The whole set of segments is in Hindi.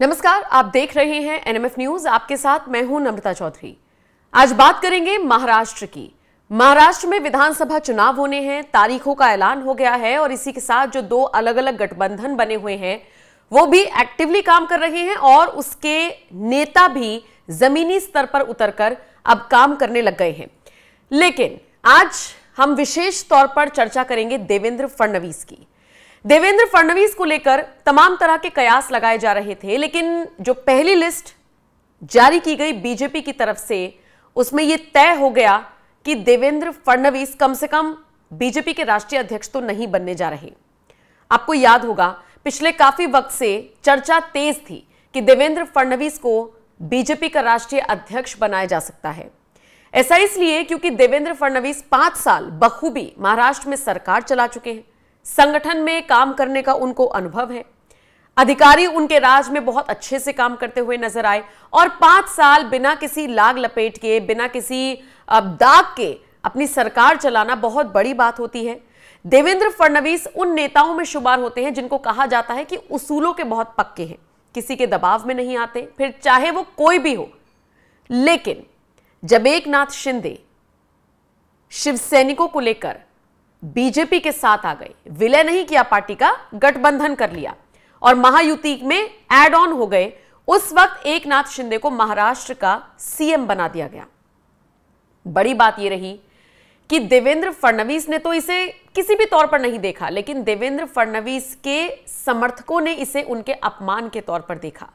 नमस्कार आप देख रहे हैं एनएमएफ न्यूज आपके साथ मैं हूं नम्रता चौधरी आज बात करेंगे महाराष्ट्र की महाराष्ट्र में विधानसभा चुनाव होने हैं तारीखों का ऐलान हो गया है और इसी के साथ जो दो अलग अलग गठबंधन बने हुए हैं वो भी एक्टिवली काम कर रहे हैं और उसके नेता भी जमीनी स्तर पर उतरकर अब काम करने लग गए हैं लेकिन आज हम विशेष तौर पर चर्चा करेंगे देवेंद्र फडणवीस की देवेंद्र फडणवीस को लेकर तमाम तरह के कयास लगाए जा रहे थे लेकिन जो पहली लिस्ट जारी की गई बीजेपी की तरफ से उसमें यह तय हो गया कि देवेंद्र फडणवीस कम से कम बीजेपी के राष्ट्रीय अध्यक्ष तो नहीं बनने जा रहे आपको याद होगा पिछले काफी वक्त से चर्चा तेज थी कि देवेंद्र फडणवीस को बीजेपी का राष्ट्रीय अध्यक्ष बनाया जा सकता है ऐसा इसलिए क्योंकि देवेंद्र फडणवीस पांच साल बखूबी महाराष्ट्र में सरकार चला चुके हैं संगठन में काम करने का उनको अनुभव है अधिकारी उनके राज में बहुत अच्छे से काम करते हुए नजर आए और पांच साल बिना किसी लाग लपेट के बिना किसी दाग के अपनी सरकार चलाना बहुत बड़ी बात होती है देवेंद्र फडणवीस उन नेताओं में शुमार होते हैं जिनको कहा जाता है कि उसूलों के बहुत पक्के हैं किसी के दबाव में नहीं आते फिर चाहे वो कोई भी हो लेकिन जब एक नाथ शिंदे शिवसैनिकों को लेकर बीजेपी के साथ आ गए विलय नहीं किया पार्टी का गठबंधन कर लिया और महायुति में एड ऑन हो गए उस वक्त एक नाथ शिंदे को महाराष्ट्र का सीएम बना दिया गया बड़ी बात यह रही कि देवेंद्र फडणवीस ने तो इसे किसी भी तौर पर नहीं देखा लेकिन देवेंद्र फडणवीस के समर्थकों ने इसे उनके अपमान के तौर पर देखा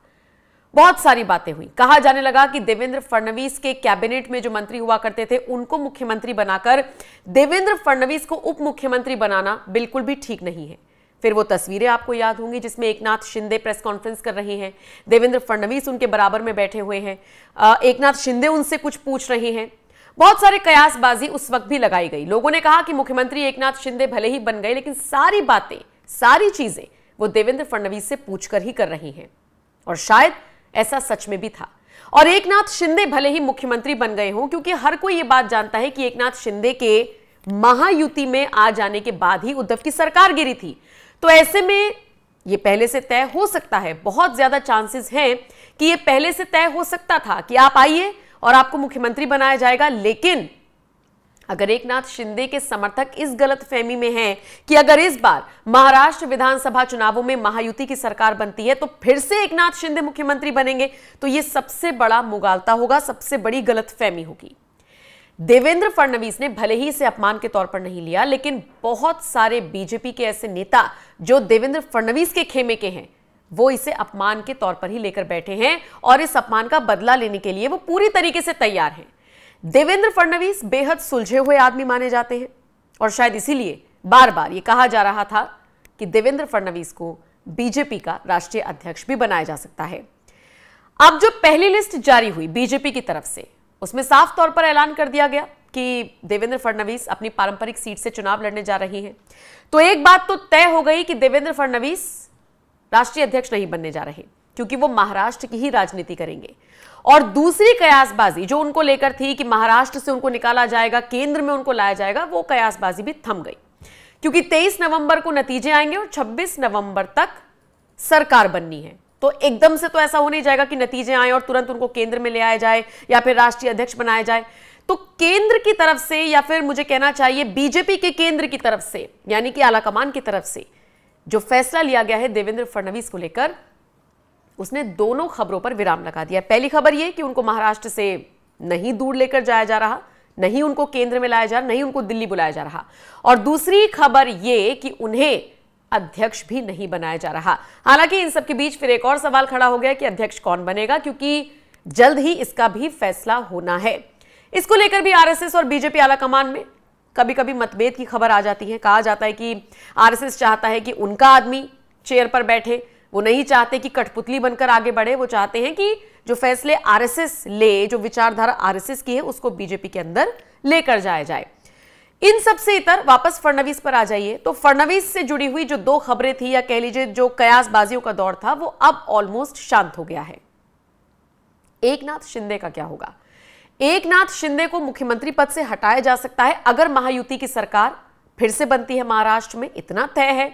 बहुत सारी बातें हुई कहा जाने लगा कि देवेंद्र फडणवीस के कैबिनेट में जो मंत्री हुआ करते थे उनको मुख्यमंत्री बनाकर देवेंद्र फडणवीस को उप मुख्यमंत्री बनाना बिल्कुल भी ठीक नहीं है फिर वो तस्वीरें आपको याद होंगी जिसमें एक नाथ शिंदे प्रेस कॉन्फ्रेंस कर रहे हैं देवेंद्र फडणवीस उनके बराबर में बैठे हुए हैं एक नाथ शिंदे उनसे कुछ पूछ रहे हैं बहुत सारे कयासबाजी उस वक्त भी लगाई गई लोगों ने कहा कि मुख्यमंत्री एकनाथ शिंदे भले ही बन गए लेकिन सारी बातें सारी चीजें वो देवेंद्र फडणवीस से पूछकर ही कर रही हैं और शायद ऐसा सच में भी था और एक नाथ शिंदे भले ही मुख्यमंत्री बन गए हों क्योंकि हर कोई ये बात जानता है कि एक नाथ शिंदे के महायुति में आ जाने के बाद ही उद्धव की सरकार गिरी थी तो ऐसे में ये पहले से तय हो सकता है बहुत ज्यादा चांसेस हैं कि ये पहले से तय हो सकता था कि आप आइए और आपको मुख्यमंत्री बनाया जाएगा लेकिन अगर एक नाथ शिंदे के समर्थक इस गलत फहमी में हैं कि अगर इस बार महाराष्ट्र विधानसभा चुनावों में महायुति की सरकार बनती है तो फिर से एक नाथ शिंदे मुख्यमंत्री बनेंगे तो यह सबसे बड़ा मुगालता होगा सबसे बड़ी गलत फहमी होगी देवेंद्र फडणवीस ने भले ही इसे अपमान के तौर पर नहीं लिया लेकिन बहुत सारे बीजेपी के ऐसे नेता जो देवेंद्र फडणवीस के खेमे के हैं वो इसे अपमान के तौर पर ही लेकर बैठे हैं और इस अपमान का बदला लेने के लिए वो पूरी तरीके से तैयार हैं देवेंद्र फडणवीस बेहद सुलझे हुए आदमी माने जाते हैं और शायद इसीलिए बार बार ये कहा जा रहा था कि देवेंद्र फडणवीस को बीजेपी का राष्ट्रीय अध्यक्ष भी बनाया जा सकता है अब जो पहली लिस्ट जारी हुई बीजेपी की तरफ से उसमें साफ तौर पर ऐलान कर दिया गया कि देवेंद्र फडणवीस अपनी पारंपरिक सीट से चुनाव लड़ने जा रही हैं तो एक बात तो तय हो गई कि देवेंद्र फडणवीस राष्ट्रीय अध्यक्ष नहीं बनने जा रहे क्योंकि वो महाराष्ट्र की ही राजनीति करेंगे और दूसरी कयासबाजी जो उनको लेकर थी कि महाराष्ट्र से उनको निकाला जाएगा केंद्र में उनको लाया जाएगा वो कयासबाजी भी थम गई क्योंकि 23 नवंबर को नतीजे आएंगे और 26 नवंबर तक सरकार बननी है तो एकदम से तो ऐसा हो नहीं जाएगा कि नतीजे आए और तुरंत उनको केंद्र में ले आया जाए या फिर राष्ट्रीय अध्यक्ष बनाया जाए तो केंद्र की तरफ से या फिर मुझे कहना चाहिए बीजेपी के केंद्र की तरफ से यानी कि आलाकमान की तरफ से जो फैसला लिया गया है देवेंद्र फडणवीस को लेकर उसने दोनों खबरों पर विराम लगा दिया पहली खबर यह कि उनको महाराष्ट्र से नहीं दूर लेकर जाया जा रहा नहीं उनको केंद्र में लाया जा रहा नहीं उनको दिल्ली बुलाया जा रहा और दूसरी खबर यह कि उन्हें अध्यक्ष भी नहीं बनाया जा रहा हालांकि इन सबके बीच फिर एक और सवाल खड़ा हो गया कि अध्यक्ष कौन बनेगा क्योंकि जल्द ही इसका भी फैसला होना है इसको लेकर भी आरएसएस और बीजेपी आला कमान में कभी कभी मतभेद की खबर आ जाती है कहा जाता है कि आरएसएस चाहता है कि उनका आदमी चेयर पर बैठे वो नहीं चाहते कि कठपुतली बनकर आगे बढ़े वो चाहते हैं कि जो फैसले आरएसएस ले जो विचारधारा आरएसएस की है उसको बीजेपी के अंदर लेकर जाया जाए इन सबसे इतर वापस फडणवीस पर आ जाइए तो फडणवीस से जुड़ी हुई जो दो खबरें थी या कह लीजिए जो कयासबाजियों का दौर था वो अब ऑलमोस्ट शांत हो गया है एक नाथ शिंदे का क्या होगा एक नाथ शिंदे को मुख्यमंत्री पद से हटाया जा सकता है अगर महायुति की सरकार फिर से बनती है महाराष्ट्र में इतना तय है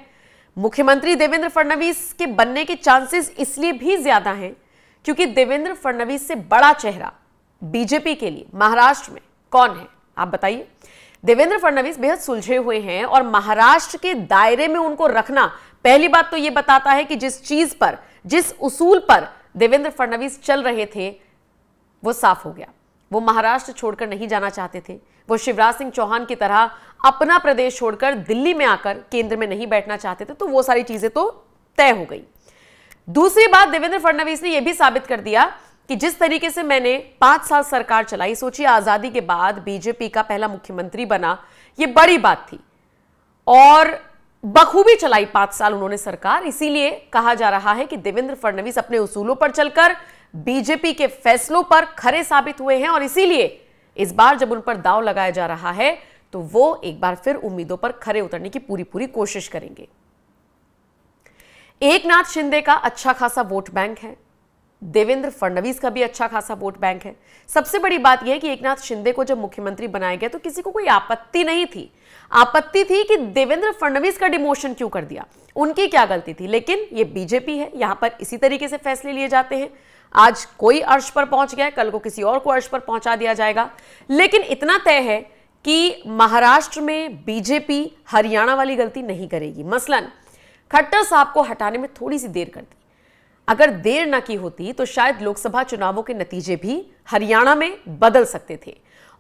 मुख्यमंत्री देवेंद्र फडणवीस के बनने के चांसेस इसलिए भी ज्यादा हैं क्योंकि देवेंद्र फडणवीस से बड़ा चेहरा बीजेपी के लिए महाराष्ट्र में कौन है आप बताइए देवेंद्र फडणवीस बेहद सुलझे हुए हैं और महाराष्ट्र के दायरे में उनको रखना पहली बात तो यह बताता है कि जिस चीज पर जिस उसूल पर देवेंद्र फडणवीस चल रहे थे वो साफ हो गया वो महाराष्ट्र छोड़कर नहीं जाना चाहते थे वो शिवराज सिंह चौहान की तरह अपना प्रदेश छोड़कर दिल्ली में आकर केंद्र में नहीं बैठना चाहते थे तो वो सारी चीजें तो तय हो गई दूसरी बात देवेंद्र फडणवीस ने यह भी साबित कर दिया कि जिस तरीके से मैंने पांच साल सरकार चलाई सोचिए आजादी के बाद बीजेपी का पहला मुख्यमंत्री बना यह बड़ी बात थी और बखूबी चलाई पांच साल उन्होंने सरकार इसीलिए कहा जा रहा है कि देवेंद्र फडणवीस अपने उसूलों पर चलकर बीजेपी के फैसलों पर खरे साबित हुए हैं और इसीलिए इस बार जब उन पर दाव लगाया जा रहा है तो वो एक बार फिर उम्मीदों पर खरे उतरने की पूरी पूरी कोशिश करेंगे एक नाथ शिंदे का अच्छा खासा वोट बैंक है देवेंद्र फडणवीस का भी अच्छा खासा वोट बैंक है सबसे बड़ी बात यह कि एकनाथ शिंदे को जब मुख्यमंत्री बनाया गया तो किसी को कोई आपत्ति नहीं थी आपत्ति थी कि देवेंद्र फडणवीस का डिमोशन क्यों कर दिया उनकी क्या गलती थी लेकिन यह बीजेपी है यहां पर इसी तरीके से फैसले लिए जाते हैं आज कोई अर्श पर पहुंच गया कल को किसी और को अर्श पर पहुंचा दिया जाएगा लेकिन इतना तय है कि महाराष्ट्र में बीजेपी हरियाणा वाली गलती नहीं करेगी मसलन खट्टर साहब को हटाने में थोड़ी सी देर करती अगर देर ना की होती तो शायद लोकसभा चुनावों के नतीजे भी हरियाणा में बदल सकते थे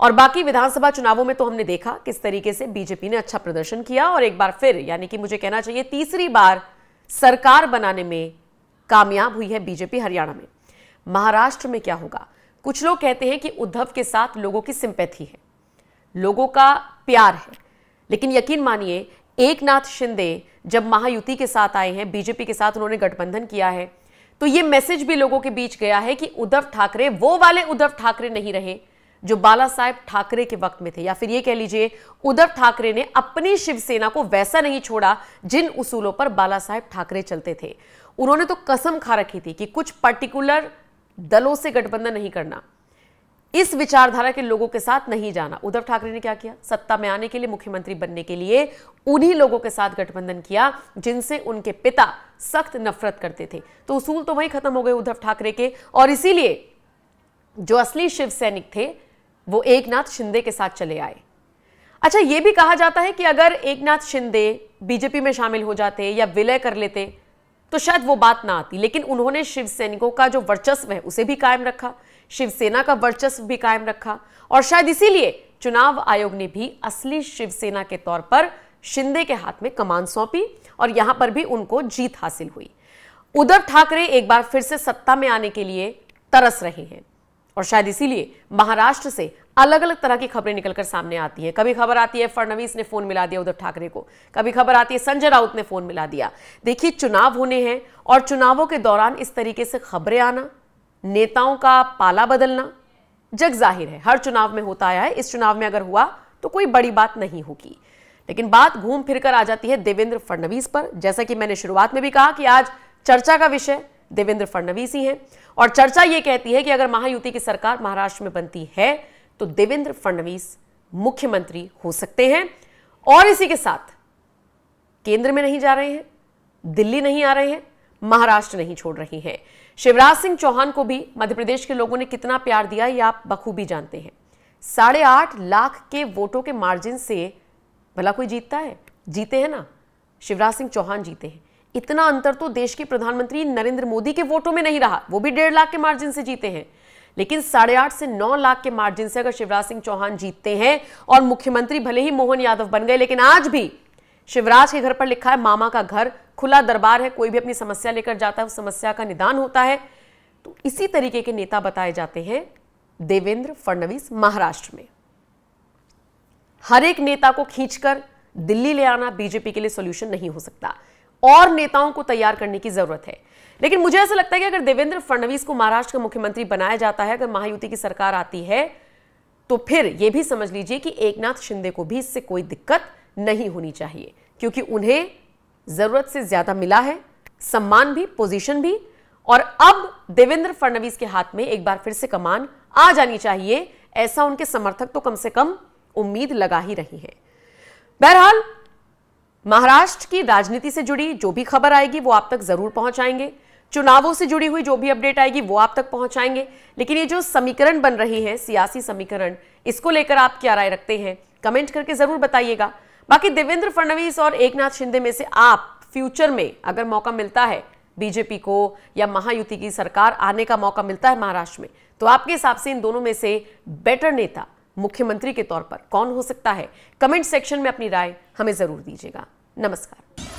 और बाकी विधानसभा चुनावों में तो हमने देखा किस तरीके से बीजेपी ने अच्छा प्रदर्शन किया और एक बार फिर यानी कि मुझे कहना चाहिए तीसरी बार सरकार बनाने में कामयाब हुई है बीजेपी हरियाणा में महाराष्ट्र में क्या होगा कुछ लोग कहते हैं कि उद्धव के साथ लोगों की सिंपैथी है लोगों का प्यार है लेकिन यकीन मानिए एक नाथ शिंदे जब महायुति के साथ आए हैं बीजेपी के साथ उन्होंने गठबंधन किया है तो यह मैसेज भी लोगों के बीच गया है कि उद्धव ठाकरे वो वाले उद्धव ठाकरे नहीं रहे जो बाला साहेब ठाकरे के वक्त में थे या फिर ये कह लीजिए उद्धव ठाकरे ने अपनी शिवसेना को वैसा नहीं छोड़ा जिन उसूलों पर बाला साहेब ठाकरे चलते थे उन्होंने तो कसम खा रखी थी कि कुछ पर्टिकुलर दलों से गठबंधन नहीं करना इस विचारधारा के लोगों के साथ नहीं जाना उद्धव ठाकरे ने क्या किया सत्ता में आने के लिए मुख्यमंत्री बनने के लिए उन्हीं लोगों के साथ गठबंधन किया जिनसे उनके पिता सख्त नफरत करते थे तो उसूल तो वही खत्म हो गए उद्धव ठाकरे के और इसीलिए जो असली शिव सैनिक थे वो एकनाथ शिंदे के साथ चले आए अच्छा यह भी कहा जाता है कि अगर एकनाथ शिंदे बीजेपी में शामिल हो जाते या विलय कर लेते तो शायद वो बात ना आती लेकिन उन्होंने शिव सैनिकों का जो वर्चस्व है उसे भी कायम रखा शिवसेना का वर्चस्व भी कायम रखा और शायद इसीलिए चुनाव आयोग ने भी असली शिवसेना के तौर पर शिंदे के हाथ में कमान सौंपी और यहां पर भी उनको जीत हासिल हुई उद्धव ठाकरे एक बार फिर से सत्ता में आने के लिए तरस रहे हैं और शायद इसीलिए महाराष्ट्र से अलग अलग तरह की खबरें निकलकर सामने आती हैं कभी खबर आती है फडणवीस ने फोन मिला दिया उद्धव ठाकरे को कभी खबर आती है संजय राउत ने फोन मिला दिया देखिए चुनाव होने हैं और चुनावों के दौरान इस तरीके से खबरें आना नेताओं का पाला बदलना जग जाहिर है हर चुनाव में होता आया है इस चुनाव में अगर हुआ तो कोई बड़ी बात नहीं होगी लेकिन बात घूम फिर कर आ जाती है देवेंद्र फडणवीस पर जैसा कि मैंने शुरुआत में भी कहा कि आज चर्चा का विषय देवेंद्र फडणवीस ही हैं और चर्चा यह कहती है कि अगर महायुति की सरकार महाराष्ट्र में बनती है तो देवेंद्र फडणवीस मुख्यमंत्री हो सकते हैं और इसी के साथ केंद्र में नहीं जा रहे हैं दिल्ली नहीं आ रहे हैं महाराष्ट्र नहीं छोड़ रही हैं शिवराज सिंह चौहान को भी मध्य प्रदेश के लोगों ने कितना प्यार दिया ये आप बखूबी जानते हैं साढ़े आठ लाख के वोटों के मार्जिन से भला कोई जीतता है जीते हैं ना शिवराज सिंह चौहान जीते हैं इतना अंतर तो देश के प्रधानमंत्री नरेंद्र मोदी के वोटों में नहीं रहा वो भी डेढ़ लाख के मार्जिन से जीते हैं लेकिन साढ़े आठ से नौ लाख के मार्जिन से अगर शिवराज सिंह चौहान जीतते हैं और मुख्यमंत्री भले ही मोहन यादव बन गए लेकिन आज भी शिवराज के घर पर लिखा है मामा का घर खुला दरबार है कोई भी अपनी समस्या लेकर जाता है उस समस्या का निदान होता है तो इसी तरीके के नेता बताए जाते हैं देवेंद्र फडणवीस महाराष्ट्र में हर एक नेता को खींचकर दिल्ली ले आना बीजेपी के लिए सोल्यूशन नहीं हो सकता और नेताओं को तैयार करने की जरूरत है लेकिन मुझे ऐसा लगता है कि अगर देवेंद्र फडणवीस को महाराष्ट्र का मुख्यमंत्री बनाया जाता है अगर महायुति की सरकार आती है तो फिर यह भी समझ लीजिए कि एकनाथ शिंदे को भी इससे कोई दिक्कत नहीं होनी चाहिए क्योंकि उन्हें जरूरत से ज्यादा मिला है सम्मान भी पोजीशन भी और अब देवेंद्र फडणवीस के हाथ में एक बार फिर से कमान आ जानी चाहिए ऐसा उनके समर्थक तो कम से कम उम्मीद लगा ही रही है बहरहाल महाराष्ट्र की राजनीति से जुड़ी जो भी खबर आएगी वो आप तक जरूर पहुंचाएंगे चुनावों से जुड़ी हुई जो भी अपडेट आएगी वो आप तक पहुंचाएंगे लेकिन ये जो समीकरण बन रही है सियासी समीकरण इसको लेकर आप क्या राय रखते हैं कमेंट करके जरूर बताइएगा बाकी देवेंद्र फडणवीस और एकनाथ शिंदे में से आप फ्यूचर में अगर मौका मिलता है बीजेपी को या महायुति की सरकार आने का मौका मिलता है महाराष्ट्र में तो आपके हिसाब से इन दोनों में से बेटर नेता मुख्यमंत्री के तौर पर कौन हो सकता है कमेंट सेक्शन में अपनी राय हमें जरूर दीजिएगा नमस्कार